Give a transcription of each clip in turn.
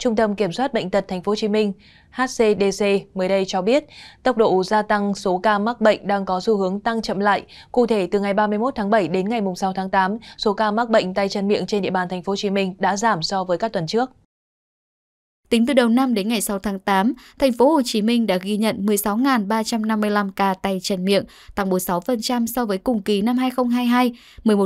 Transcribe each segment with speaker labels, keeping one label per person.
Speaker 1: Trung tâm Kiểm soát Bệnh tật Thành phố Hồ Chí Minh HCDC mới đây cho biết, tốc độ gia tăng số ca mắc bệnh đang có xu hướng tăng chậm lại. Cụ thể, từ ngày 31 tháng 7 đến ngày 6 tháng 8, số ca mắc bệnh tay chân miệng trên địa bàn Thành phố Hồ Chí Minh đã giảm so với các tuần trước.
Speaker 2: Tính từ đầu năm đến ngày 6 tháng 8, thành phố Hồ Chí Minh đã ghi nhận 16.355 ca tay chân miệng, tăng 46% so với cùng kỳ năm 2022,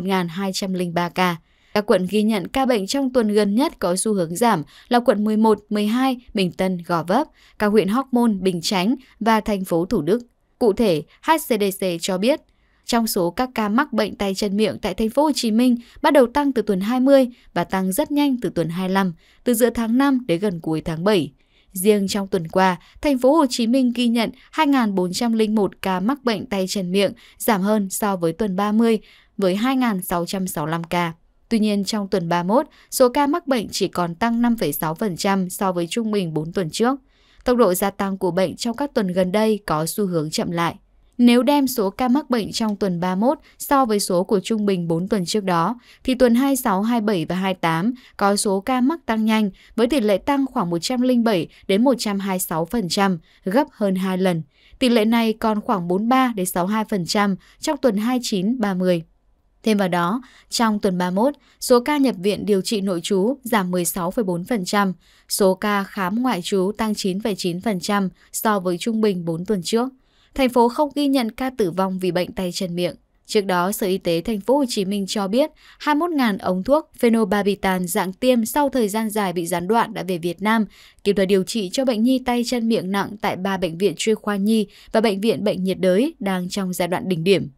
Speaker 2: 11.203 ca. Các quận ghi nhận ca bệnh trong tuần gần nhất có xu hướng giảm là quận 11, 12, Bình Tân, Gò Vấp, các huyện Hóc Môn, Bình Chánh và thành phố Thủ Đức. Cụ thể, HCDC cho biết, trong số các ca mắc bệnh tay chân miệng tại thành phố Hồ Chí Minh bắt đầu tăng từ tuần 20 và tăng rất nhanh từ tuần 25, từ giữa tháng 5 đến gần cuối tháng 7. Riêng trong tuần qua, thành phố Hồ Chí Minh ghi nhận 2.401 ca mắc bệnh tay chân miệng, giảm hơn so với tuần 30 với 2.665 ca. Tuy nhiên, trong tuần 31, số ca mắc bệnh chỉ còn tăng 5,6% so với trung bình 4 tuần trước. Tốc độ gia tăng của bệnh trong các tuần gần đây có xu hướng chậm lại. Nếu đem số ca mắc bệnh trong tuần 31 so với số của trung bình 4 tuần trước đó, thì tuần 26, 27 và 28 có số ca mắc tăng nhanh với tỷ lệ tăng khoảng 107 đến 126%, gấp hơn 2 lần. Tỷ lệ này còn khoảng 43 đến 62% trong tuần 29, 30. Thêm vào đó, trong tuần 31, số ca nhập viện điều trị nội trú giảm 16,4%, số ca khám ngoại trú tăng 9,9% so với trung bình 4 tuần trước. Thành phố không ghi nhận ca tử vong vì bệnh tay chân miệng. Trước đó, Sở Y tế Thành phố Hồ Chí Minh cho biết 21.000 ống thuốc phenobarbital dạng tiêm sau thời gian dài bị gián đoạn đã về Việt Nam, kịp thời điều trị cho bệnh nhi tay chân miệng nặng tại ba bệnh viện chuyên khoa nhi và bệnh viện bệnh nhiệt đới đang trong giai đoạn đỉnh điểm.